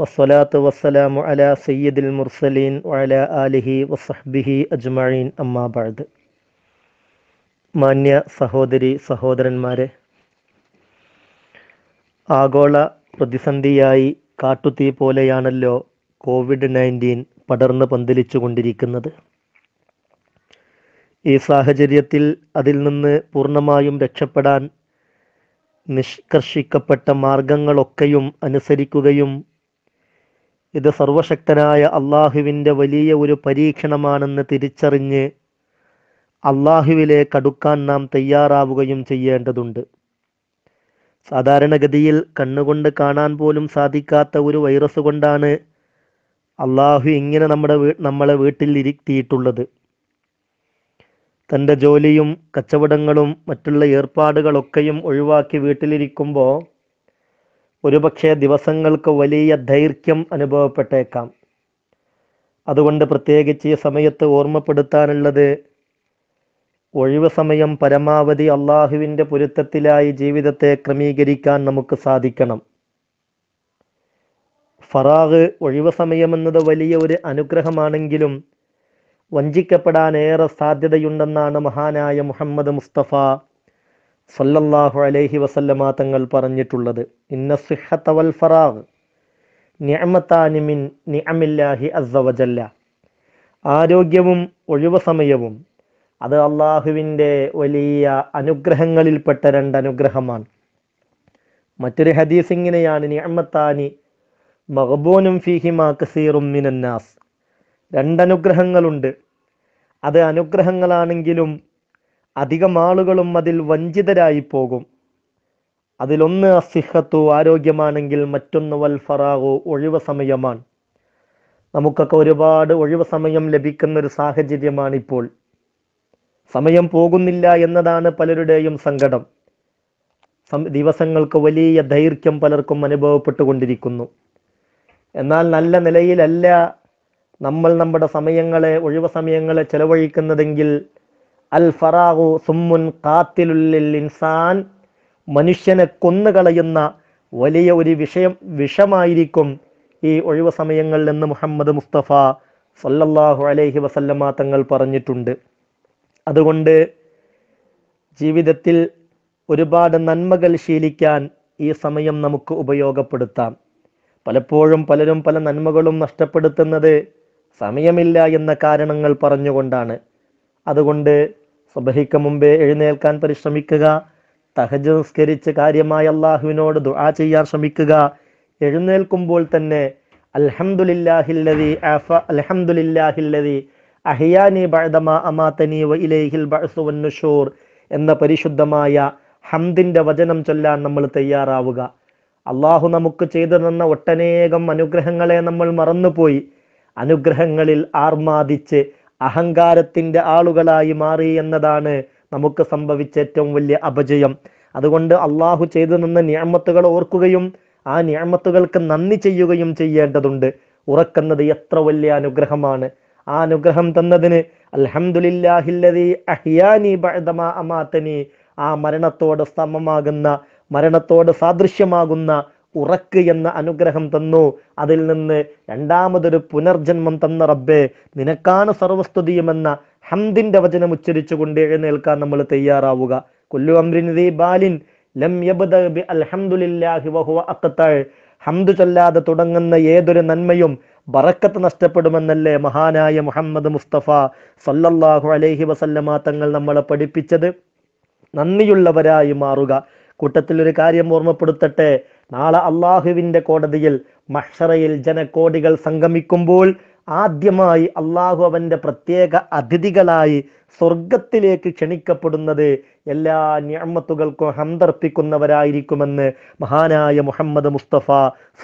വസ്സലാത്ത് വസ്സലാമു അല സയ്യിദുൽ മുർസലീൻ വല ആലിഹി വസഹ്ബിഹി അജ്മഈൻ അമ്മാ മാന്യ സഹോദരി സഹോദരന്മാരെ ആഗോള പ്രതിസന്ധിയായി കാട്ടുതീ പോലെയാണല്ലോ കോവിഡ് നയൻറ്റീൻ പടർന്ന് പന്തലിച്ചു കൊണ്ടിരിക്കുന്നത് ഈ സാഹചര്യത്തിൽ അതിൽ നിന്ന് പൂർണ്ണമായും രക്ഷപ്പെടാൻ നിഷ്കർഷിക്കപ്പെട്ട മാർഗങ്ങളൊക്കെയും അനുസരിക്കുകയും ഇത് സർവശക്തനായ അള്ളാഹുവിൻ്റെ വലിയ ഒരു പരീക്ഷണമാണെന്ന് തിരിച്ചറിഞ്ഞ് അള്ളാഹുവിലെ കടുക്കാൻ നാം തയ്യാറാവുകയും ചെയ്യേണ്ടതുണ്ട് സാധാരണഗതിയിൽ കണ്ണുകൊണ്ട് കാണാൻ പോലും സാധിക്കാത്ത ഒരു വൈറസ് കൊണ്ടാണ് അള്ളാഹു ഇങ്ങനെ നമ്മുടെ നമ്മളെ വീട്ടിൽ ഇരുത്തിയിട്ടുള്ളത് തൻ്റെ ജോലിയും കച്ചവടങ്ങളും മറ്റുള്ള ഏർപ്പാടുകളൊക്കെയും ഒഴിവാക്കി വീട്ടിലിരിക്കുമ്പോൾ ഒരുപക്ഷെ ദിവസങ്ങൾക്ക് വലിയ ദൈർഘ്യം അനുഭവപ്പെട്ടേക്കാം അതുകൊണ്ട് പ്രത്യേകിച്ച് ഈ സമയത്ത് ഓർമ്മപ്പെടുത്താനുള്ളത് ഒഴിവ് സമയം പരമാവധി അള്ളാഹുവിൻ്റെ പൊരുത്തത്തിലായി ജീവിതത്തെ ക്രമീകരിക്കാൻ നമുക്ക് സാധിക്കണം ഫറാഗ് ഒഴിവ് സമയമെന്നത് വലിയ ഒരു അനുഗ്രഹമാണെങ്കിലും വഞ്ചിക്കപ്പെടാൻ ഏറെ സാധ്യതയുണ്ടെന്നാണ് മഹാനായ മുഹമ്മദ് മുസ്തഫ സല്ലല്ലാഹു അലൈഹി വസല്ലമ തങ്ങൾ പറഞ്ഞിട്ടുള്ളത് ഇന്ന സിഹത്ത വൽ ഫറാഗ് നിഅമില്ലാഹി അസ്സവജല്ല ആരോഗ്യവും ഒഴിവ് സമയവും അത് അള്ളാഹുവിൻ്റെ വലിയ അനുഗ്രഹങ്ങളിൽപ്പെട്ട രണ്ട് അനുഗ്രഹമാണ് മറ്റൊരു ഹദീസ് ഇങ്ങനെയാണ് നിഅമത്താനി മഹബൂനും ഫീഹിമാ കസീറും മിനന്നാസ് രണ്ടനുഗ്രഹങ്ങളുണ്ട് അത് അനുഗ്രഹങ്ങളാണെങ്കിലും അധികം ആളുകളും അതിൽ വഞ്ചിതരായി പോകും അതിലൊന്ന് അസിഹത്തു ആരോഗ്യമാണെങ്കിൽ മറ്റൊന്ന് വൽ ഫറാഹു ഒഴിവ് സമയമാണ് നമുക്കൊക്കെ ഒരുപാട് ഒഴിവ് സമയം ലഭിക്കുന്ന ഒരു സാഹചര്യമാണിപ്പോൾ സമയം പോകുന്നില്ല എന്നതാണ് പലരുടെയും സങ്കടം ദിവസങ്ങൾക്ക് വലിയ ദൈർഘ്യം പലർക്കും അനുഭവപ്പെട്ടുകൊണ്ടിരിക്കുന്നു എന്നാൽ നല്ല നിലയിലല്ല നമ്മൾ നമ്മുടെ സമയങ്ങളെ ഒഴിവ് സമയങ്ങളെ ചെലവഴിക്കുന്നതെങ്കിൽ അൽ ഫറാഹു സുമ്മുൻ കാത്തിലുല്ലിൽ ഇൻസാൻ മനുഷ്യനെ കൊന്നുകളയുന്ന വലിയ ഒരു വിഷയം വിഷമായിരിക്കും ഈ ഒഴിവ് സമയങ്ങൾ എന്ന് മുഹമ്മദ് മുസ്തഫ സല്ലല്ലാഹു അലൈഹി വസല്ലമ തങ്ങൾ പറഞ്ഞിട്ടുണ്ട് അതുകൊണ്ട് ജീവിതത്തിൽ ഒരുപാട് നന്മകൾ ശീലിക്കാൻ ഈ സമയം നമുക്ക് ഉപയോഗപ്പെടുത്താം പലപ്പോഴും പലരും പല നന്മകളും നഷ്ടപ്പെടുത്തുന്നത് സമയമില്ല എന്ന കാരണങ്ങൾ പറഞ്ഞുകൊണ്ടാണ് അതുകൊണ്ട് സബഹിക്ക് മുമ്പേ എഴുന്നേൽക്കാൻ പരിശ്രമിക്കുക തഹജ് നിസ്കരിച്ച് കാര്യമായ അള്ളാഹുവിനോട് ദുആ ചെയ്യാൻ ശ്രമിക്കുക എഴുന്നേൽക്കുമ്പോൾ തന്നെ അൽഹംദുലില്ലാഹില്ലതി അഫ ബഅസു എന്ന പരിശുദ്ധമായ ഹംദിന്റെ വചനം ചൊല്ലാൻ നമ്മൾ തയ്യാറാവുക അള്ളാഹു നമുക്ക് ചെയ്തു തന്ന ഒട്ടനേകം അനുഗ്രഹങ്ങളെ നമ്മൾ മറന്നുപോയി അനുഗ്രഹങ്ങളിൽ ആർമാദിച്ച് അഹങ്കാരത്തിൻ്റെ ആളുകളായി മാറി എന്നതാണ് നമുക്ക് സംഭവിച്ച ഏറ്റവും വലിയ അപജയം അതുകൊണ്ട് അള്ളാഹു ചെയ്തു നിന്ന് ഞാമത്തുകൾ ഓർക്കുകയും ആ ഞാമത്തുകൾക്ക് നന്ദി ചെയ്യുകയും ചെയ്യേണ്ടതുണ്ട് ഉറക്കുന്നത് എത്ര വലിയ അനുഗ്രഹമാണ് ആ അനുഗ്രഹം തന്നതിന് അൽഹമുല്ലാഹില്ലതി അഹിയാനി ആ മരണത്തോട് സമമാകുന്ന മരണത്തോട് സാദൃശ്യമാകുന്ന ഉറക്ക് എന്ന അനുഗ്രഹം തന്നു അതിൽ നിന്ന് രണ്ടാമതൊരു പുനർജന്മം തന്ന റബ്ബെ നിനക്കാണ് സർവസ്തുതിയുമെന്ന ഹംദിന്റെ വചനം ഉച്ചരിച്ചുകൊണ്ട് എഴുന്നേൽക്കാൻ നമ്മൾ തയ്യാറാവുക കൊല്ലു അമ്രിൻ ബാലിൻ ലം ബി അൽഹംദുലില്ലാഹി ഹംദു ചൊല്ലാതെ തുടങ്ങുന്ന ഏതൊരു നന്മയും ബറക്കത്ത് നഷ്ടപ്പെടുമെന്നല്ലേ മഹാനായ മുഹമ്മദ് മുസ്തഫ സല്ലല്ലാഹു അലൈഹി വസല്ലമ തങ്ങൾ നമ്മളെ പഠിപ്പിച്ചത് നന്ദിയുള്ളവരായി മാറുക കൂട്ടത്തിൽ ഒരു കാര്യം ഓർമ്മപ്പെടുത്തട്ടെ നാളെ അള്ളാഹുവിന്റെ കോടതിയിൽ മഷറയിൽ ജനകോടികൾ സംഗമിക്കുമ്പോൾ ആദ്യമായി അള്ളാഹു അവൻ്റെ പ്രത്യേക അതിഥികളായി സ്വർഗത്തിലേക്ക് ക്ഷണിക്കപ്പെടുന്നത് എല്ലാ ഞാമത്തുകൾക്കും ഹന്തർപ്പിക്കുന്നവരായിരിക്കുമെന്ന് മഹാനായ മുഹമ്മദ് മുസ്തഫ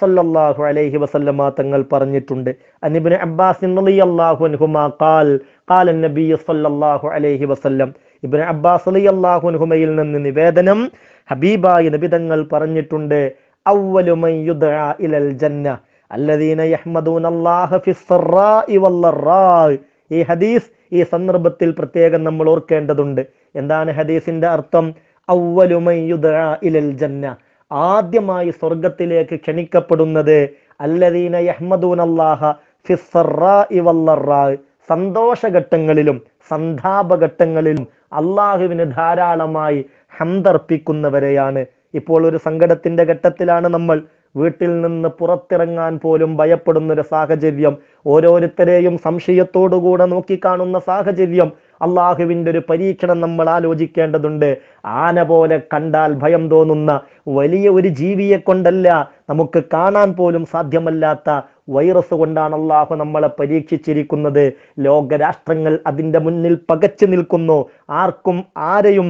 സല്ലല്ലാഹു അലൈഹി വസല്ലമ തങ്ങൾ പറഞ്ഞിട്ടുണ്ട് അനിബിന് അബ്ബാസ് സല്ലല്ലാഹു അലൈഹി വസല്ലം ഇബിന് അബ്ബാസ് അലി അള്ളാഹു നിന്ന് നിവേദനം ഹബീബായ നബിതങ്ങൾ പറഞ്ഞിട്ടുണ്ട് ഈ ഹദീസ് ഈ സന്ദർഭത്തിൽ പ്രത്യേകം നമ്മൾ ഓർക്കേണ്ടതുണ്ട് എന്താണ് ഹദീസിന്റെ അർത്ഥം ഇലൽ ജന്ന ആദ്യമായി സ്വർഗത്തിലേക്ക് ക്ഷണിക്കപ്പെടുന്നത് അല്ലദീന സന്തോഷഘട്ടങ്ങളിലും സന്താപഘട്ടങ്ങളിലും അള്ളാഹുവിന് ധാരാളമായി ഹന്തർപ്പിക്കുന്നവരെയാണ് ഇപ്പോൾ ഒരു സങ്കടത്തിന്റെ ഘട്ടത്തിലാണ് നമ്മൾ വീട്ടിൽ നിന്ന് പുറത്തിറങ്ങാൻ പോലും ഭയപ്പെടുന്ന ഒരു സാഹചര്യം ഓരോരുത്തരെയും സംശയത്തോടുകൂടെ നോക്കിക്കാണുന്ന സാഹചര്യം അള്ളാഹുവിൻ്റെ ഒരു പരീക്ഷണം നമ്മൾ ആലോചിക്കേണ്ടതുണ്ട് ആന പോലെ കണ്ടാൽ ഭയം തോന്നുന്ന വലിയ ഒരു ജീവിയെ കൊണ്ടല്ല നമുക്ക് കാണാൻ പോലും സാധ്യമല്ലാത്ത വൈറസ് കൊണ്ടാണ് അള്ളാഹു നമ്മളെ പരീക്ഷിച്ചിരിക്കുന്നത് ലോകരാഷ്ട്രങ്ങൾ അതിൻ്റെ മുന്നിൽ പകച്ചു നിൽക്കുന്നു ആർക്കും ആരെയും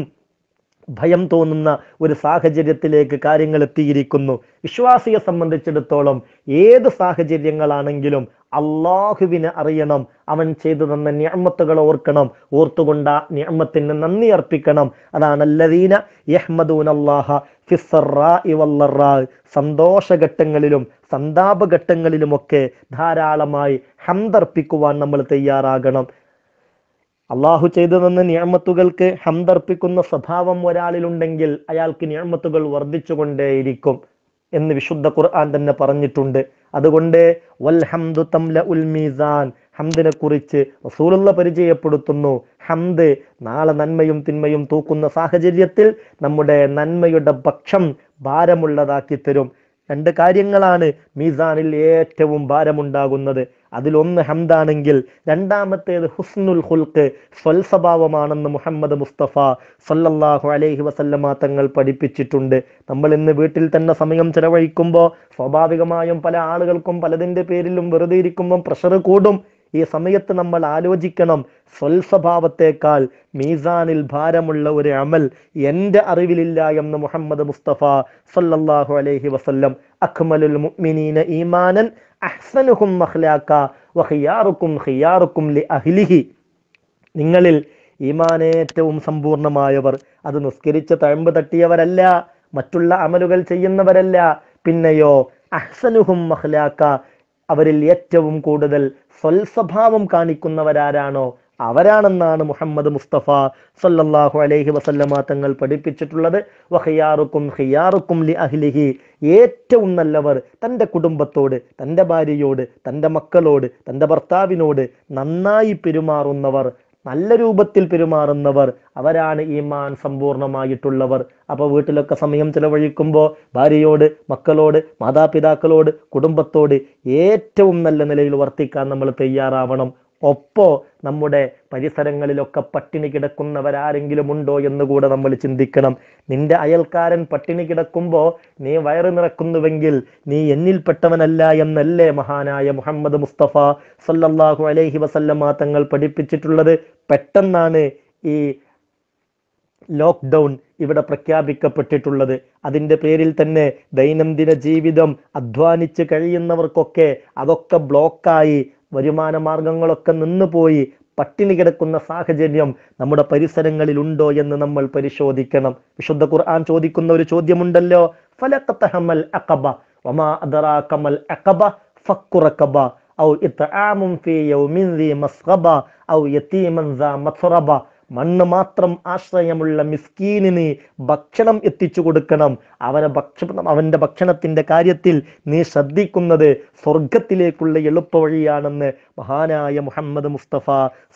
ഭയം തോന്നുന്ന ഒരു സാഹചര്യത്തിലേക്ക് കാര്യങ്ങൾ എത്തിയിരിക്കുന്നു വിശ്വാസിയെ സംബന്ധിച്ചിടത്തോളം ഏത് സാഹചര്യങ്ങളാണെങ്കിലും അള്ളാഹുവിനെ അറിയണം അവൻ ചെയ്തു തന്ന ഞാമത്തുകൾ ഓർക്കണം ഓർത്തുകൊണ്ട് ആ ഞാമത്തിന് നന്ദി അർപ്പിക്കണം അതാണ് അല്ലദീന യഹ്മദൂൻ അള്ളാഹ ഘട്ടങ്ങളിലും സന്താപഘട്ടങ്ങളിലുമൊക്കെ ധാരാളമായി ഹന്തർപ്പിക്കുവാൻ നമ്മൾ തയ്യാറാകണം അള്ളാഹു ചെയ്തു തന്ന ഞാമത്തുകൾക്ക് ഹന്തർപ്പിക്കുന്ന സ്വഭാവം ഒരാളിലുണ്ടെങ്കിൽ അയാൾക്ക് ഞാമത്തുകൾ വർദ്ധിച്ചുകൊണ്ടേയിരിക്കും എന്ന് വിശുദ്ധ ഖുർആൻ തന്നെ പറഞ്ഞിട്ടുണ്ട് അതുകൊണ്ട് വൽഹംദു തംല മീസാൻ ഹംദിനെ കുറിച്ച് റസൂലുള്ള പരിചയപ്പെടുത്തുന്നു ഹംദ് നാളെ നന്മയും തിന്മയും തൂക്കുന്ന സാഹചര്യത്തിൽ നമ്മുടെ നന്മയുടെ പക്ഷം ഭാരമുള്ളതാക്കി തരും രണ്ട് കാര്യങ്ങളാണ് മീസാനിൽ ഏറ്റവും ഭാരമുണ്ടാകുന്നത് അതിലൊന്ന് ഹംദാണെങ്കിൽ രണ്ടാമത്തേത് ഹുസ്നുൽ ഹുൽക്ക് സ്വൽസ്വഭാവമാണെന്ന് മുഹമ്മദ് മുസ്തഫ സല്ലല്ലാഹു അലൈഹി വസല്ലമ തങ്ങൾ പഠിപ്പിച്ചിട്ടുണ്ട് നമ്മൾ ഇന്ന് വീട്ടിൽ തന്നെ സമയം ചെലവഴിക്കുമ്പോൾ സ്വാഭാവികമായും പല ആളുകൾക്കും പലതിൻ്റെ പേരിലും വെറുതെ ഇരിക്കുമ്പം പ്രഷർ കൂടും ഈ സമയത്ത് നമ്മൾ ആലോചിക്കണം സ്വൽസ്വഭാവത്തെക്കാൾ മീസാനിൽ ഭാരമുള്ള ഒരു അമൽ എൻ്റെ അറിവിലില്ല എന്ന് മുഹമ്മദ് മുസ്തഫ സല്ലല്ലാഹു അലൈഹി വസല്ലം അഖ്മലുൽ മുഅ്മിനീന ഈമാനൻ അഹ്സനുഹും മഖ്ലാക വഖിയാറുക്കും ഖിയാറുക്കും ലി അഹ്ലിഹി നിങ്ങളിൽ ഈമാനേറ്റവും സമ്പൂർണമായവർ അത് നിസ്കരിച്ച് തഴമ്പ് തട്ടിയവരല്ല മറ്റുള്ള അമലുകൾ ചെയ്യുന്നവരല്ല പിന്നെയോ അഹ്സനുഹും മഹ്ലാക്ക അവരിൽ ഏറ്റവും കൂടുതൽ സ്വൽസ്വഭാവം കാണിക്കുന്നവരാരാണോ അവരാണെന്നാണ് മുഹമ്മദ് മുസ്തഫ സല്ലല്ലാഹു അലൈഹി വസല്ലമ തങ്ങൾ പഠിപ്പിച്ചിട്ടുള്ളത് വഹയാറുക്കും ഹിയാറുക്കും ലി അഹ്ലിഹി ഏറ്റവും നല്ലവർ തൻ്റെ കുടുംബത്തോട് തൻ്റെ ഭാര്യയോട് തൻ്റെ മക്കളോട് തൻ്റെ ഭർത്താവിനോട് നന്നായി പെരുമാറുന്നവർ നല്ല രൂപത്തിൽ പെരുമാറുന്നവർ അവരാണ് മാൻ സമ്പൂർണമായിട്ടുള്ളവർ അപ്പൊ വീട്ടിലൊക്കെ സമയം ചിലവഴിക്കുമ്പോൾ ഭാര്യയോട് മക്കളോട് മാതാപിതാക്കളോട് കുടുംബത്തോട് ഏറ്റവും നല്ല നിലയിൽ വർത്തിക്കാൻ നമ്മൾ തയ്യാറാവണം ഒപ്പോ നമ്മുടെ പരിസരങ്ങളിലൊക്കെ പട്ടിണി കിടക്കുന്നവരാരെങ്കിലും ഉണ്ടോ എന്ന് കൂടെ നമ്മൾ ചിന്തിക്കണം നിന്റെ അയൽക്കാരൻ പട്ടിണി കിടക്കുമ്പോൾ നീ വയറ് നിറക്കുന്നുവെങ്കിൽ നീ എന്നിൽപ്പെട്ടവനല്ല എന്നല്ലേ മഹാനായ മുഹമ്മദ് മുസ്തഫ സല്ലല്ലാഹു അലൈഹി വസല്ലമ തങ്ങൾ പഠിപ്പിച്ചിട്ടുള്ളത് പെട്ടെന്നാണ് ഈ ലോക്ക്ഡൗൺ ഇവിടെ പ്രഖ്യാപിക്കപ്പെട്ടിട്ടുള്ളത് അതിൻ്റെ പേരിൽ തന്നെ ദൈനംദിന ജീവിതം അധ്വാനിച്ച് കഴിയുന്നവർക്കൊക്കെ അതൊക്കെ ബ്ലോക്കായി വരുമാന മാർഗങ്ങളൊക്കെ നിന്നുപോയി പട്ടിണി കിടക്കുന്ന സാഹചര്യം നമ്മുടെ പരിസരങ്ങളിൽ ഉണ്ടോ എന്ന് നമ്മൾ പരിശോധിക്കണം വിശുദ്ധ ഖുർആൻ ചോദിക്കുന്ന ഒരു ചോദ്യമുണ്ടല്ലോ ഫലക്കത്തഹമൽ അക്കബ ഫക്കുറക്കബ ഔ ഇത്ത ആമും ദി മസ്ഖബ ഔ യതീമൻ മണ്ണ് മാത്രം ആശ്രയമുള്ള മിസ്കീനിന് ഭക്ഷണം എത്തിച്ചു കൊടുക്കണം അവനെ ഭക്ഷണം അവൻ്റെ ഭക്ഷണത്തിൻ്റെ കാര്യത്തിൽ നീ ശ്രദ്ധിക്കുന്നത് സ്വർഗത്തിലേക്കുള്ള എളുപ്പവഴിയാണെന്ന് മഹാനായ മുഹമ്മദ് മുസ്തഫ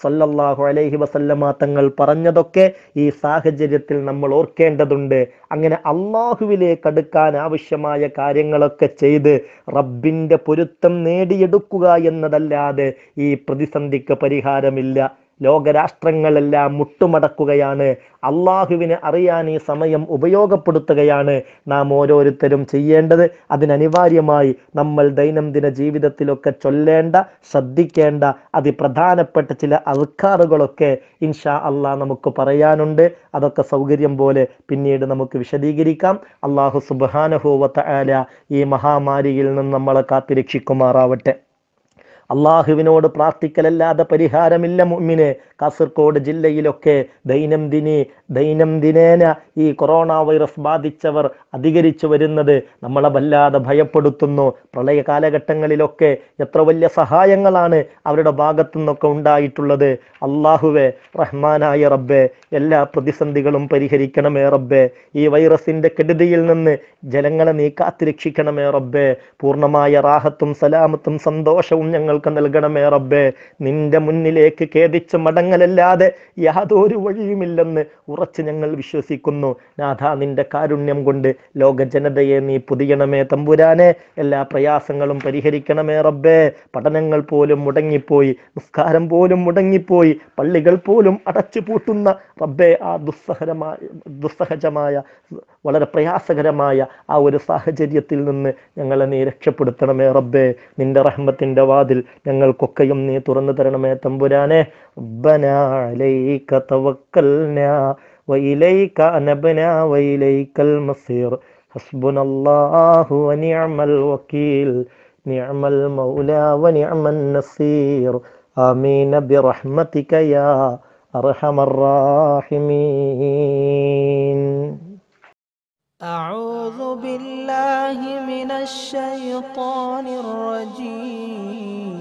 സല്ലല്ലാഹു അലൈഹി വസല്ലമ തങ്ങൾ പറഞ്ഞതൊക്കെ ഈ സാഹചര്യത്തിൽ നമ്മൾ ഓർക്കേണ്ടതുണ്ട് അങ്ങനെ അള്ളാഹുവിലേക്ക് അടുക്കാൻ ആവശ്യമായ കാര്യങ്ങളൊക്കെ ചെയ്ത് റബ്ബിൻ്റെ പൊരുത്തം നേടിയെടുക്കുക എന്നതല്ലാതെ ഈ പ്രതിസന്ധിക്ക് പരിഹാരമില്ല ലോകരാഷ്ട്രങ്ങളെല്ലാം മുട്ടുമടക്കുകയാണ് അള്ളാഹുവിനെ അറിയാൻ ഈ സമയം ഉപയോഗപ്പെടുത്തുകയാണ് നാം ഓരോരുത്തരും ചെയ്യേണ്ടത് അതിനനിവാര്യമായി നമ്മൾ ദൈനംദിന ജീവിതത്തിലൊക്കെ ചൊല്ലേണ്ട ശ്രദ്ധിക്കേണ്ട അതിപ്രധാനപ്പെട്ട ചില അൽക്കാറുകളൊക്കെ ഇൻഷാ അള്ളാഹ് നമുക്ക് പറയാനുണ്ട് അതൊക്കെ സൗകര്യം പോലെ പിന്നീട് നമുക്ക് വിശദീകരിക്കാം അള്ളാഹു സുബാനഹുവത്ത ആല ഈ മഹാമാരിയിൽ നിന്ന് നമ്മളെ കാത്തിരക്ഷിക്കുമാറാവട്ടെ അള്ളാഹുവിനോട് പ്രാർത്ഥിക്കലല്ലാതെ പരിഹാരമില്ല മുമ്മിന് കാസർഗോഡ് ജില്ലയിലൊക്കെ ദൈനംദിനി ദൈനംദിനേന ഈ കൊറോണ വൈറസ് ബാധിച്ചവർ അധികരിച്ചു വരുന്നത് നമ്മളെ വല്ലാതെ ഭയപ്പെടുത്തുന്നു പ്രളയ കാലഘട്ടങ്ങളിലൊക്കെ എത്ര വലിയ സഹായങ്ങളാണ് അവരുടെ ഭാഗത്തു നിന്നൊക്കെ ഉണ്ടായിട്ടുള്ളത് അള്ളാഹുവേ റഹ്മാനായ റബ്ബെ എല്ലാ പ്രതിസന്ധികളും പരിഹരിക്കണമേ റബ്ബെ ഈ വൈറസിൻ്റെ കെടുതിയിൽ നിന്ന് ജനങ്ങളെ നീ കാത്തിരക്ഷിക്കണമേ റബ്ബെ പൂർണ്ണമായ റാഹത്തും സലാമത്തും സന്തോഷവും ഞങ്ങൾക്ക് നൽകണമേ റബ്ബെ നിന്റെ മുന്നിലേക്ക് ഖേദിച്ച മടങ്ങലല്ലാതെ യാതൊരു വഴിയുമില്ലെന്ന് ഉറ ഉറച്ച് ഞങ്ങൾ വിശ്വസിക്കുന്നു നാഥ നിന്റെ കാരുണ്യം കൊണ്ട് ലോക ജനതയെ നീ പുതിയണമേ തമ്പുരാനെ എല്ലാ പ്രയാസങ്ങളും പരിഹരിക്കണമേ റബ്ബേ പഠനങ്ങൾ പോലും മുടങ്ങിപ്പോയി നിസ്കാരം പോലും മുടങ്ങിപ്പോയി പള്ളികൾ പോലും അടച്ചു പൂട്ടുന്ന റബ്ബേ ആ ദുസ്സഹരമായ ദുസ്സഹജമായ വളരെ പ്രയാസകരമായ ആ ഒരു സാഹചര്യത്തിൽ നിന്ന് ഞങ്ങളെ നീ രക്ഷപ്പെടുത്തണമേ റബ്ബേ നിന്റെ റഹ്മത്തിൻ്റെ വാതിൽ ഞങ്ങൾക്കൊക്കെയും നീ തുറന്നു തരണമേ തമ്പുരാനെ ബനാലേ അലൈക തവക്കൽന وإليك أنبنا وإليك المصير حسبنا الله ونعم الوكيل نعم المولى ونعم النصير آمين برحمتك يا أرحم الراحمين أعوذ بالله من الشيطان الرجيم